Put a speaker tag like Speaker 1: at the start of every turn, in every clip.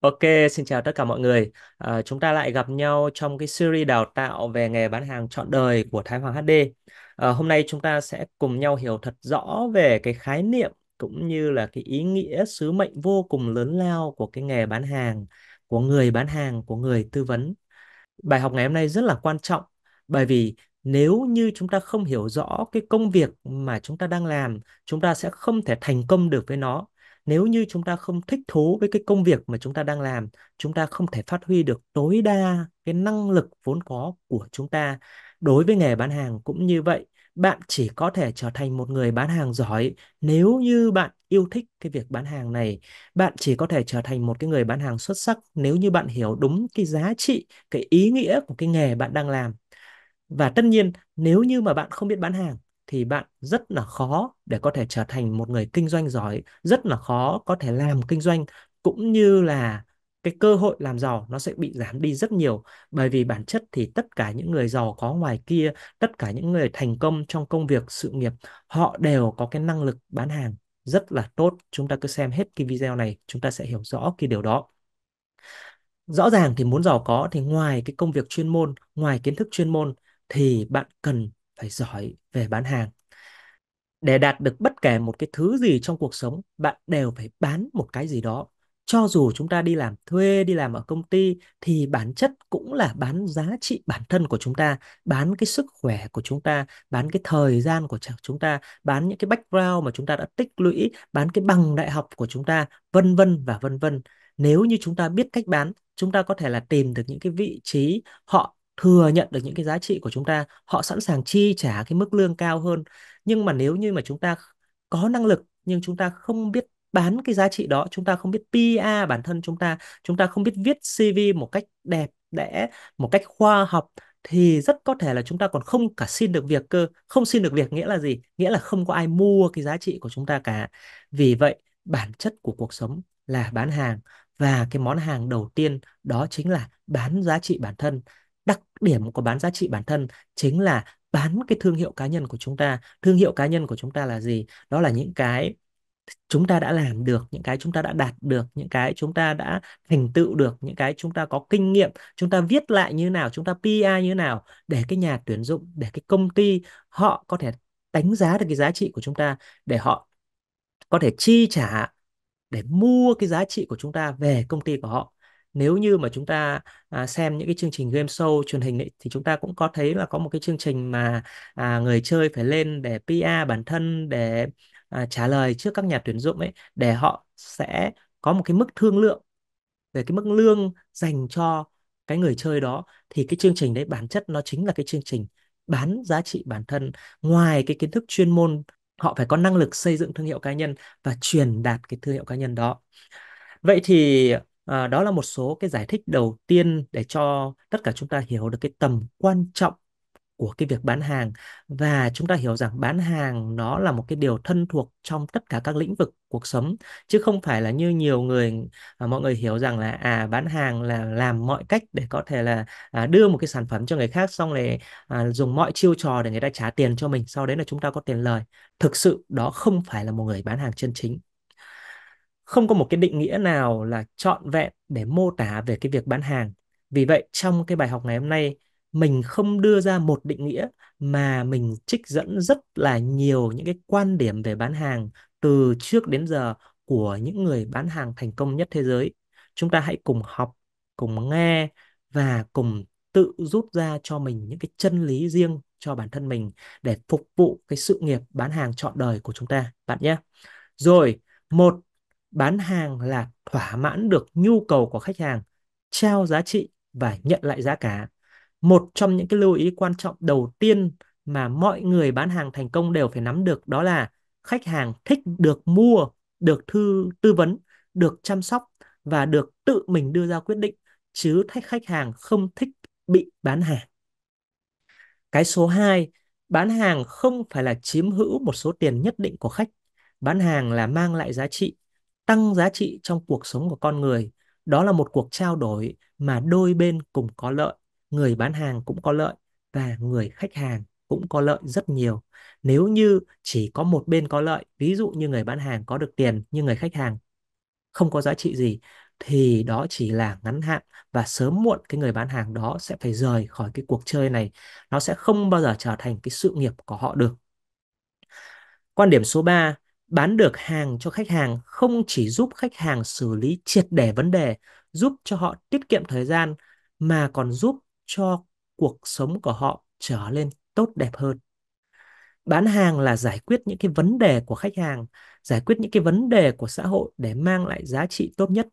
Speaker 1: Ok, xin chào tất cả mọi người. À, chúng ta lại gặp nhau trong cái series đào tạo về nghề bán hàng trọn đời của Thái Hoàng HD. À, hôm nay chúng ta sẽ cùng nhau hiểu thật rõ về cái khái niệm cũng như là cái ý nghĩa sứ mệnh vô cùng lớn lao của cái nghề bán hàng, của người bán hàng, của người tư vấn. Bài học ngày hôm nay rất là quan trọng bởi vì nếu như chúng ta không hiểu rõ cái công việc mà chúng ta đang làm, chúng ta sẽ không thể thành công được với nó nếu như chúng ta không thích thú với cái công việc mà chúng ta đang làm chúng ta không thể phát huy được tối đa cái năng lực vốn có của chúng ta đối với nghề bán hàng cũng như vậy bạn chỉ có thể trở thành một người bán hàng giỏi nếu như bạn yêu thích cái việc bán hàng này bạn chỉ có thể trở thành một cái người bán hàng xuất sắc nếu như bạn hiểu đúng cái giá trị cái ý nghĩa của cái nghề bạn đang làm và tất nhiên nếu như mà bạn không biết bán hàng thì bạn rất là khó để có thể trở thành một người kinh doanh giỏi, rất là khó có thể làm kinh doanh cũng như là cái cơ hội làm giàu nó sẽ bị giảm đi rất nhiều bởi vì bản chất thì tất cả những người giàu có ngoài kia, tất cả những người thành công trong công việc sự nghiệp, họ đều có cái năng lực bán hàng rất là tốt. Chúng ta cứ xem hết cái video này, chúng ta sẽ hiểu rõ cái điều đó. Rõ ràng thì muốn giàu có thì ngoài cái công việc chuyên môn, ngoài kiến thức chuyên môn thì bạn cần phải giỏi về bán hàng để đạt được bất kể một cái thứ gì trong cuộc sống bạn đều phải bán một cái gì đó cho dù chúng ta đi làm thuê đi làm ở công ty thì bản chất cũng là bán giá trị bản thân của chúng ta bán cái sức khỏe của chúng ta bán cái thời gian của chúng ta bán những cái background mà chúng ta đã tích lũy bán cái bằng đại học của chúng ta vân vân và vân vân nếu như chúng ta biết cách bán chúng ta có thể là tìm được những cái vị trí họ thừa nhận được những cái giá trị của chúng ta họ sẵn sàng chi trả cái mức lương cao hơn nhưng mà nếu như mà chúng ta có năng lực nhưng chúng ta không biết bán cái giá trị đó chúng ta không biết PR bản thân chúng ta chúng ta không biết viết CV một cách đẹp đẽ một cách khoa học thì rất có thể là chúng ta còn không cả xin được việc cơ không xin được việc nghĩa là gì nghĩa là không có ai mua cái giá trị của chúng ta cả vì vậy bản chất của cuộc sống là bán hàng và cái món hàng đầu tiên đó chính là bán giá trị bản thân đặc điểm của bán giá trị bản thân chính là bán cái thương hiệu cá nhân của chúng ta thương hiệu cá nhân của chúng ta là gì đó là những cái chúng ta đã làm được những cái chúng ta đã đạt được những cái chúng ta đã thành tựu được những cái chúng ta có kinh nghiệm chúng ta viết lại như nào chúng ta pi như nào để cái nhà tuyển dụng để cái công ty họ có thể đánh giá được cái giá trị của chúng ta để họ có thể chi trả để mua cái giá trị của chúng ta về công ty của họ nếu như mà chúng ta à, xem những cái chương trình game show truyền hình ấy, thì chúng ta cũng có thấy là có một cái chương trình mà à, người chơi phải lên để PR bản thân để à, trả lời trước các nhà tuyển dụng ấy để họ sẽ có một cái mức thương lượng về cái mức lương dành cho cái người chơi đó thì cái chương trình đấy bản chất nó chính là cái chương trình bán giá trị bản thân ngoài cái kiến thức chuyên môn họ phải có năng lực xây dựng thương hiệu cá nhân và truyền đạt cái thương hiệu cá nhân đó vậy thì à, đó là một số cái giải thích đầu tiên để cho tất cả chúng ta hiểu được cái tầm quan trọng của cái việc bán hàng và chúng ta hiểu rằng bán hàng nó là một cái điều thân thuộc trong tất cả các lĩnh vực cuộc sống chứ không phải là như nhiều người à, mọi người hiểu rằng là à bán hàng là làm mọi cách để có thể là à, đưa một cái sản phẩm cho người khác xong rồi à, dùng mọi chiêu trò để người ta trả tiền cho mình sau đấy là chúng ta có tiền lời thực sự đó không phải là một người bán hàng chân chính không có một cái định nghĩa nào là trọn vẹn để mô tả về cái việc bán hàng vì vậy trong cái bài học ngày hôm nay mình không đưa ra một định nghĩa mà mình trích dẫn rất là nhiều những cái quan điểm về bán hàng từ trước đến giờ của những người bán hàng thành công nhất thế giới chúng ta hãy cùng học cùng nghe và cùng tự rút ra cho mình những cái chân lý riêng cho bản thân mình để phục vụ cái sự nghiệp bán hàng trọn đời của chúng ta bạn nhé rồi một bán hàng là thỏa mãn được nhu cầu của khách hàng trao giá trị và nhận lại giá cả một trong những cái lưu ý quan trọng đầu tiên mà mọi người bán hàng thành công đều phải nắm được đó là khách hàng thích được mua được thư tư vấn được chăm sóc và được tự mình đưa ra quyết định chứ khách hàng không thích bị bán hàng cái số 2 bán hàng không phải là chiếm hữu một số tiền nhất định của khách bán hàng là mang lại giá trị tăng giá trị trong cuộc sống của con người đó là một cuộc trao đổi mà đôi bên cùng có lợi người bán hàng cũng có lợi và người khách hàng cũng có lợi rất nhiều nếu như chỉ có một bên có lợi ví dụ như người bán hàng có được tiền nhưng người khách hàng không có giá trị gì thì đó chỉ là ngắn hạn và sớm muộn cái người bán hàng đó sẽ phải rời khỏi cái cuộc chơi này nó sẽ không bao giờ trở thành cái sự nghiệp của họ được quan điểm số 3 bán được hàng cho khách hàng không chỉ giúp khách hàng xử lý triệt để vấn đề, giúp cho họ tiết kiệm thời gian mà còn giúp cho cuộc sống của họ trở lên tốt đẹp hơn. Bán hàng là giải quyết những cái vấn đề của khách hàng, giải quyết những cái vấn đề của xã hội để mang lại giá trị tốt nhất.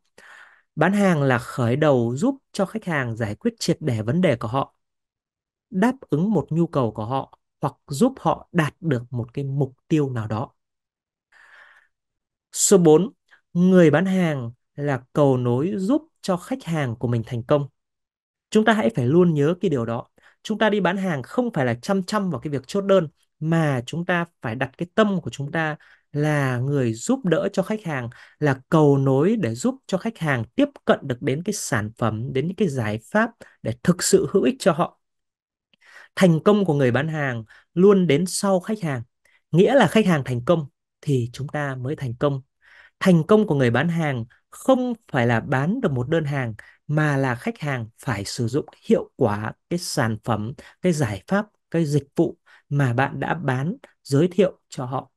Speaker 1: Bán hàng là khởi đầu giúp cho khách hàng giải quyết triệt để vấn đề của họ, đáp ứng một nhu cầu của họ hoặc giúp họ đạt được một cái mục tiêu nào đó Số 4, người bán hàng là cầu nối giúp cho khách hàng của mình thành công. Chúng ta hãy phải luôn nhớ cái điều đó. Chúng ta đi bán hàng không phải là chăm chăm vào cái việc chốt đơn mà chúng ta phải đặt cái tâm của chúng ta là người giúp đỡ cho khách hàng, là cầu nối để giúp cho khách hàng tiếp cận được đến cái sản phẩm, đến những cái giải pháp để thực sự hữu ích cho họ. Thành công của người bán hàng luôn đến sau khách hàng. Nghĩa là khách hàng thành công thì chúng ta mới thành công thành công của người bán hàng không phải là bán được một đơn hàng mà là khách hàng phải sử dụng hiệu quả cái sản phẩm cái giải pháp cái dịch vụ mà bạn đã bán giới thiệu cho họ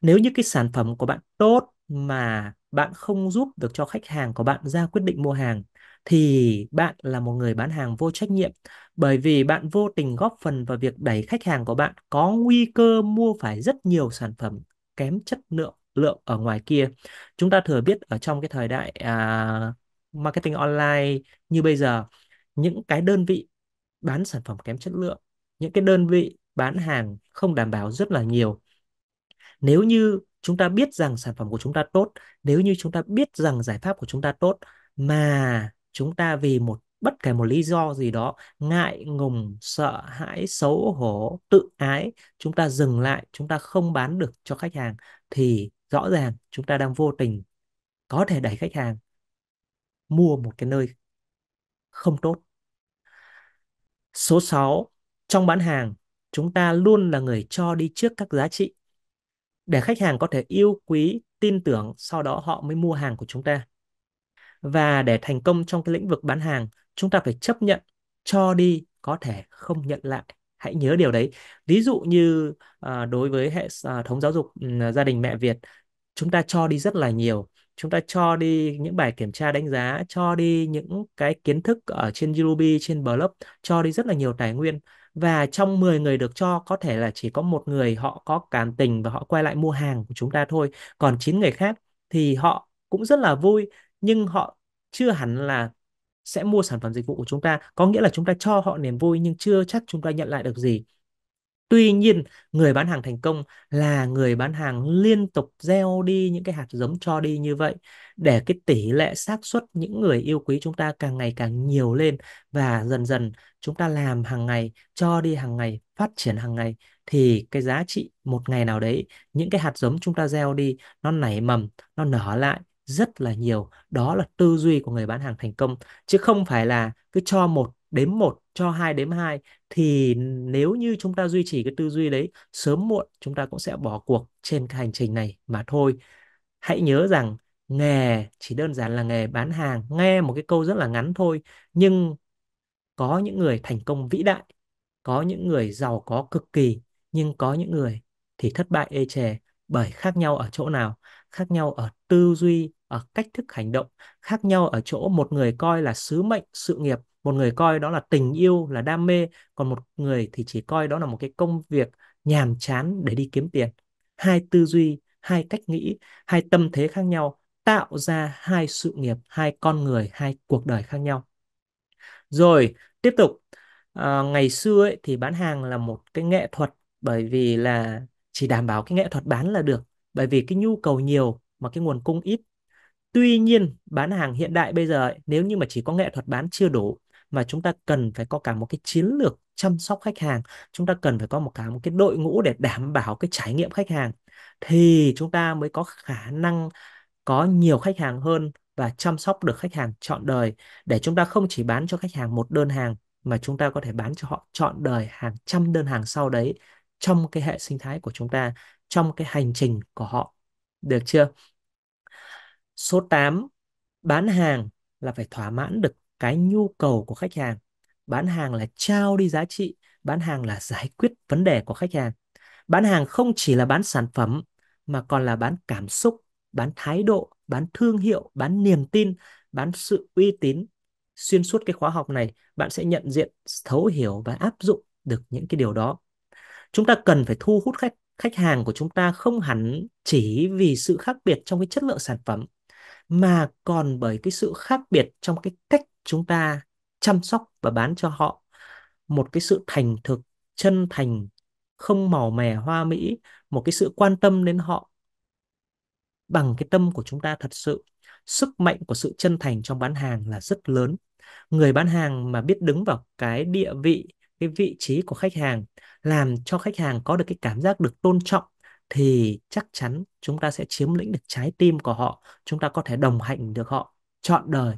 Speaker 1: nếu như cái sản phẩm của bạn tốt mà bạn không giúp được cho khách hàng của bạn ra quyết định mua hàng thì bạn là một người bán hàng vô trách nhiệm bởi vì bạn vô tình góp phần vào việc đẩy khách hàng của bạn có nguy cơ mua phải rất nhiều sản phẩm kém chất lượng lượng ở ngoài kia chúng ta thừa biết ở trong cái thời đại à, marketing online như bây giờ những cái đơn vị bán sản phẩm kém chất lượng những cái đơn vị bán hàng không đảm bảo rất là nhiều nếu như chúng ta biết rằng sản phẩm của chúng ta tốt nếu như chúng ta biết rằng giải pháp của chúng ta tốt mà chúng ta vì một bất kể một lý do gì đó ngại ngùng sợ hãi xấu hổ tự ái chúng ta dừng lại chúng ta không bán được cho khách hàng thì rõ ràng chúng ta đang vô tình có thể đẩy khách hàng mua một cái nơi không tốt. Số 6, trong bán hàng, chúng ta luôn là người cho đi trước các giá trị để khách hàng có thể yêu quý, tin tưởng, sau đó họ mới mua hàng của chúng ta. Và để thành công trong cái lĩnh vực bán hàng, chúng ta phải chấp nhận cho đi có thể không nhận lại. Hãy nhớ điều đấy. Ví dụ như à, đối với hệ à, thống giáo dục ừ, gia đình mẹ Việt chúng ta cho đi rất là nhiều chúng ta cho đi những bài kiểm tra đánh giá cho đi những cái kiến thức ở trên Ruby trên blog cho đi rất là nhiều tài nguyên và trong 10 người được cho có thể là chỉ có một người họ có cảm tình và họ quay lại mua hàng của chúng ta thôi còn 9 người khác thì họ cũng rất là vui nhưng họ chưa hẳn là sẽ mua sản phẩm dịch vụ của chúng ta có nghĩa là chúng ta cho họ niềm vui nhưng chưa chắc chúng ta nhận lại được gì Tuy nhiên, người bán hàng thành công là người bán hàng liên tục gieo đi những cái hạt giống cho đi như vậy để cái tỷ lệ xác suất những người yêu quý chúng ta càng ngày càng nhiều lên và dần dần chúng ta làm hàng ngày, cho đi hàng ngày, phát triển hàng ngày thì cái giá trị một ngày nào đấy những cái hạt giống chúng ta gieo đi nó nảy mầm, nó nở lại rất là nhiều. Đó là tư duy của người bán hàng thành công chứ không phải là cứ cho một đếm 1 cho 2 đếm 2 thì nếu như chúng ta duy trì cái tư duy đấy sớm muộn chúng ta cũng sẽ bỏ cuộc trên cái hành trình này mà thôi. Hãy nhớ rằng nghề chỉ đơn giản là nghề bán hàng, nghe một cái câu rất là ngắn thôi nhưng có những người thành công vĩ đại, có những người giàu có cực kỳ nhưng có những người thì thất bại ê chề bởi khác nhau ở chỗ nào? Khác nhau ở tư duy, ở cách thức hành động khác nhau ở chỗ một người coi là sứ mệnh sự nghiệp một người coi đó là tình yêu là đam mê còn một người thì chỉ coi đó là một cái công việc nhàm chán để đi kiếm tiền hai tư duy hai cách nghĩ hai tâm thế khác nhau tạo ra hai sự nghiệp hai con người hai cuộc đời khác nhau rồi tiếp tục à, ngày xưa ấy, thì bán hàng là một cái nghệ thuật bởi vì là chỉ đảm bảo cái nghệ thuật bán là được bởi vì cái nhu cầu nhiều mà cái nguồn cung ít tuy nhiên bán hàng hiện đại bây giờ ấy, nếu như mà chỉ có nghệ thuật bán chưa đủ mà chúng ta cần phải có cả một cái chiến lược chăm sóc khách hàng chúng ta cần phải có một cả một cái đội ngũ để đảm bảo cái trải nghiệm khách hàng thì chúng ta mới có khả năng có nhiều khách hàng hơn và chăm sóc được khách hàng chọn đời để chúng ta không chỉ bán cho khách hàng một đơn hàng mà chúng ta có thể bán cho họ chọn đời hàng trăm đơn hàng sau đấy trong cái hệ sinh thái của chúng ta, trong cái hành trình của họ. Được chưa? Số 8, bán hàng là phải thỏa mãn được cái nhu cầu của khách hàng bán hàng là trao đi giá trị bán hàng là giải quyết vấn đề của khách hàng bán hàng không chỉ là bán sản phẩm mà còn là bán cảm xúc bán thái độ bán thương hiệu bán niềm tin bán sự uy tín xuyên suốt cái khóa học này bạn sẽ nhận diện thấu hiểu và áp dụng được những cái điều đó chúng ta cần phải thu hút khách khách hàng của chúng ta không hẳn chỉ vì sự khác biệt trong cái chất lượng sản phẩm mà còn bởi cái sự khác biệt trong cái cách chúng ta chăm sóc và bán cho họ một cái sự thành thực chân thành không màu mè hoa mỹ một cái sự quan tâm đến họ bằng cái tâm của chúng ta thật sự sức mạnh của sự chân thành trong bán hàng là rất lớn người bán hàng mà biết đứng vào cái địa vị cái vị trí của khách hàng làm cho khách hàng có được cái cảm giác được tôn trọng thì chắc chắn chúng ta sẽ chiếm lĩnh được trái tim của họ chúng ta có thể đồng hành được họ chọn đời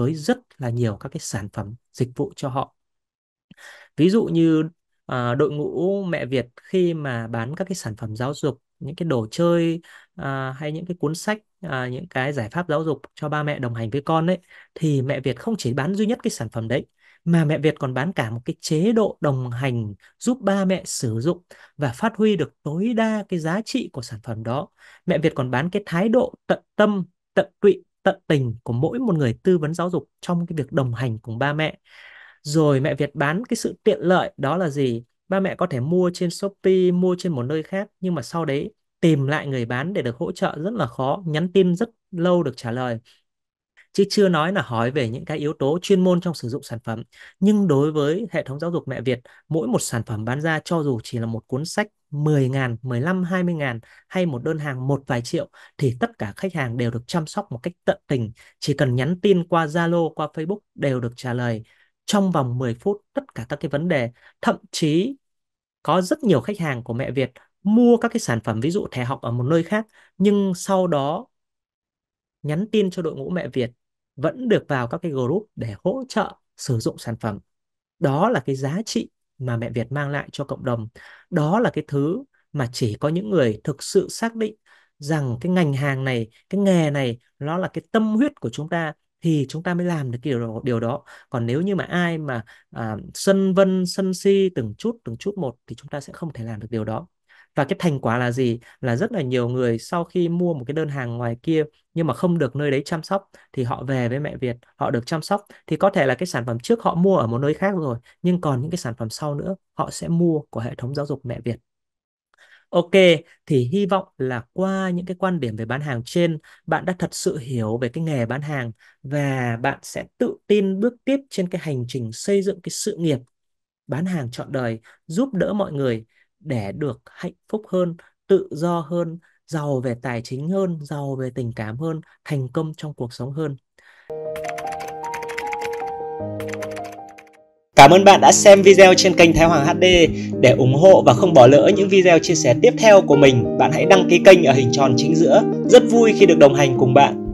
Speaker 1: với rất là nhiều các cái sản phẩm dịch vụ cho họ ví dụ như à, đội ngũ mẹ Việt khi mà bán các cái sản phẩm giáo dục những cái đồ chơi à, hay những cái cuốn sách à, những cái giải pháp giáo dục cho ba mẹ đồng hành với con ấy thì mẹ Việt không chỉ bán duy nhất cái sản phẩm đấy mà mẹ Việt còn bán cả một cái chế độ đồng hành giúp ba mẹ sử dụng và phát huy được tối đa cái giá trị của sản phẩm đó. Mẹ Việt còn bán cái thái độ tận tâm, tận tụy tận tình của mỗi một người tư vấn giáo dục trong cái việc đồng hành cùng ba mẹ rồi mẹ Việt bán cái sự tiện lợi đó là gì ba mẹ có thể mua trên Shopee mua trên một nơi khác nhưng mà sau đấy tìm lại người bán để được hỗ trợ rất là khó nhắn tin rất lâu được trả lời chứ chưa nói là hỏi về những cái yếu tố chuyên môn trong sử dụng sản phẩm nhưng đối với hệ thống giáo dục mẹ Việt mỗi một sản phẩm bán ra cho dù chỉ là một cuốn sách 10 ngàn, 15, 20 ngàn hay một đơn hàng một vài triệu thì tất cả khách hàng đều được chăm sóc một cách tận tình. Chỉ cần nhắn tin qua Zalo, qua Facebook đều được trả lời trong vòng 10 phút tất cả các cái vấn đề. Thậm chí có rất nhiều khách hàng của mẹ Việt mua các cái sản phẩm ví dụ thẻ học ở một nơi khác nhưng sau đó nhắn tin cho đội ngũ mẹ Việt vẫn được vào các cái group để hỗ trợ sử dụng sản phẩm. Đó là cái giá trị mà mẹ Việt mang lại cho cộng đồng. Đó là cái thứ mà chỉ có những người thực sự xác định rằng cái ngành hàng này, cái nghề này nó là cái tâm huyết của chúng ta thì chúng ta mới làm được cái điều, điều đó. Còn nếu như mà ai mà à, sân vân, sân si từng chút từng chút một thì chúng ta sẽ không thể làm được điều đó và cái thành quả là gì là rất là nhiều người sau khi mua một cái đơn hàng ngoài kia nhưng mà không được nơi đấy chăm sóc thì họ về với mẹ Việt họ được chăm sóc thì có thể là cái sản phẩm trước họ mua ở một nơi khác rồi nhưng còn những cái sản phẩm sau nữa họ sẽ mua của hệ thống giáo dục mẹ Việt Ok, thì hy vọng là qua những cái quan điểm về bán hàng trên, bạn đã thật sự hiểu về cái nghề bán hàng và bạn sẽ tự tin bước tiếp trên cái hành trình xây dựng cái sự nghiệp bán hàng trọn đời, giúp đỡ mọi người để được hạnh phúc hơn tự do hơn giàu về tài chính hơn giàu về tình cảm hơn thành công trong cuộc sống hơn Cảm ơn bạn đã xem video trên kênh Thái Hoàng HD. Để ủng hộ và không bỏ lỡ những video chia sẻ tiếp theo của mình, bạn hãy đăng ký kênh ở hình tròn chính giữa. Rất vui khi được đồng hành cùng bạn.